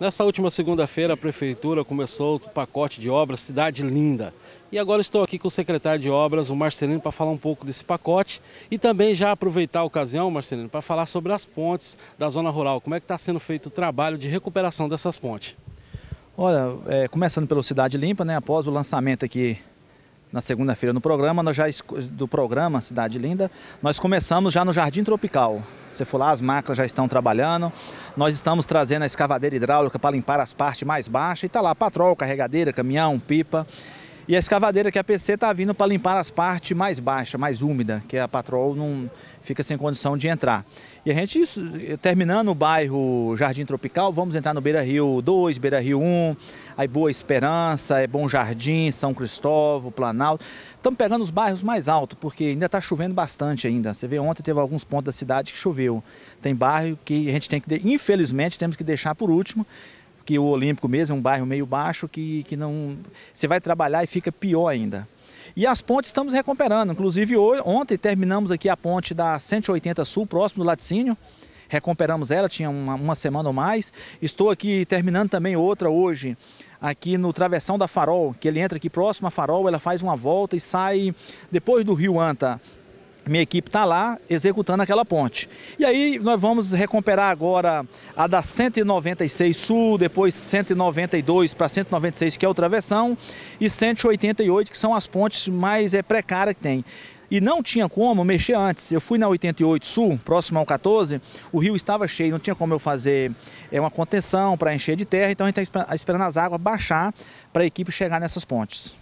Nessa última segunda-feira, a Prefeitura começou o pacote de obras Cidade Linda. E agora estou aqui com o secretário de obras, o Marcelino, para falar um pouco desse pacote e também já aproveitar a ocasião, Marcelino, para falar sobre as pontes da zona rural. Como é que está sendo feito o trabalho de recuperação dessas pontes? Olha, é, começando pelo Cidade Limpa, né, após o lançamento aqui na segunda-feira no programa, nós já do programa Cidade Linda, nós começamos já no Jardim Tropical. Você for lá, ah, as máquinas já estão trabalhando. Nós estamos trazendo a escavadeira hidráulica para limpar as partes mais baixas. E está lá patrol, carregadeira, caminhão, pipa. E a escavadeira, que a PC, está vindo para limpar as partes mais baixas, mais úmidas, que a patrol não fica sem condição de entrar. E a gente, terminando o bairro Jardim Tropical, vamos entrar no Beira Rio 2, Beira Rio 1, aí Boa Esperança, é Bom Jardim, São Cristóvão, Planalto. Estamos pegando os bairros mais altos, porque ainda está chovendo bastante ainda. Você vê, ontem teve alguns pontos da cidade que choveu. Tem bairro que a gente tem que, infelizmente, temos que deixar por último, porque o Olímpico mesmo é um bairro meio baixo que, que não. Você vai trabalhar e fica pior ainda. E as pontes estamos recuperando. Inclusive, hoje, ontem terminamos aqui a ponte da 180 Sul, próximo do Laticínio. Recuperamos ela, tinha uma, uma semana ou mais. Estou aqui terminando também outra hoje, aqui no Travessão da Farol, que ele entra aqui próximo à Farol, ela faz uma volta e sai depois do Rio Anta, minha equipe está lá executando aquela ponte. E aí nós vamos recuperar agora a da 196 Sul, depois 192 para 196, que é o travessão, e 188, que são as pontes mais é, precárias que tem. E não tinha como mexer antes. Eu fui na 88 Sul, próximo ao 14, o rio estava cheio, não tinha como eu fazer é, uma contenção para encher de terra, então a gente está tá esperando as águas baixar para a equipe chegar nessas pontes.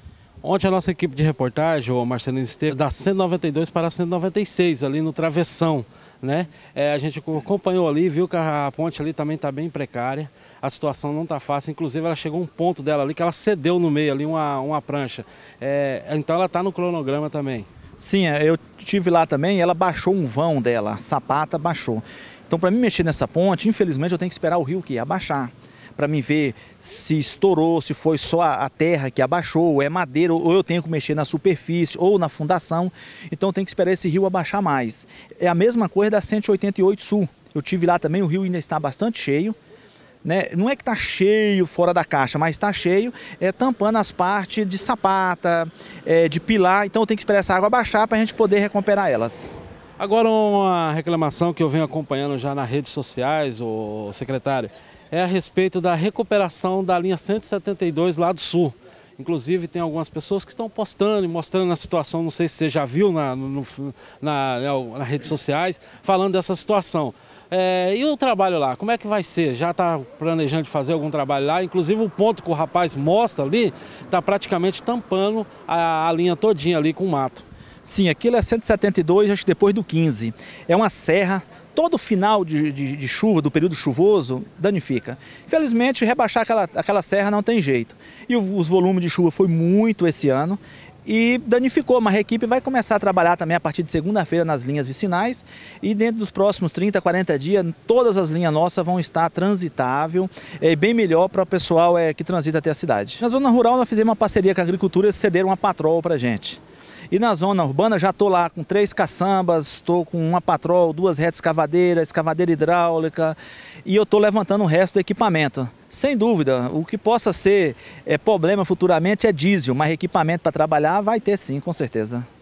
Ontem a nossa equipe de reportagem, o Marcelo esteve da 192 para a 196, ali no travessão. Né? É, a gente acompanhou ali, viu que a ponte ali também está bem precária, a situação não está fácil, inclusive ela chegou um ponto dela ali que ela cedeu no meio ali uma, uma prancha. É, então ela está no cronograma também. Sim, é, eu tive lá também, ela baixou um vão dela, a sapata baixou. Então para mim mexer nessa ponte, infelizmente eu tenho que esperar o rio que abaixar para me ver se estourou, se foi só a terra que abaixou, ou é madeira, ou eu tenho que mexer na superfície ou na fundação. Então tem que esperar esse rio abaixar mais. É a mesma coisa da 188 Sul. Eu tive lá também, o rio ainda está bastante cheio. Né? Não é que está cheio fora da caixa, mas está cheio, é, tampando as partes de sapata, é, de pilar. Então tem que esperar essa água baixar para a gente poder recuperar elas. Agora uma reclamação que eu venho acompanhando já nas redes sociais, o secretário é a respeito da recuperação da linha 172 lá do sul. Inclusive tem algumas pessoas que estão postando e mostrando a situação, não sei se você já viu na, no, na, né, nas redes sociais, falando dessa situação. É, e o trabalho lá, como é que vai ser? Já está planejando fazer algum trabalho lá? Inclusive o ponto que o rapaz mostra ali está praticamente tampando a, a linha todinha ali com mato. Sim, aquilo é 172, acho que depois do 15. É uma serra todo final de, de, de, chuva, do período chuvoso, danifica. Infelizmente, rebaixar aquela, aquela serra não tem jeito. E os volumes de chuva foi muito esse ano e danificou, mas a equipe vai começar a trabalhar também a partir de segunda-feira nas linhas vicinais e dentro dos próximos 30, 40 dias, todas as linhas nossas vão estar transitável é, e é, bem melhor para o pessoal é, que transita até a cidade. Na zona rural, nós fizemos uma parceria com a agricultura e cederam uma patroa para a gente. E na zona urbana já estou lá com três caçambas, estou com uma patrol, duas retas escavadeiras, escavadeira hidráulica e eu estou levantando o resto do equipamento. Sem dúvida, o que possa ser é, problema futuramente é diesel, mas equipamento para trabalhar vai ter sim, com certeza.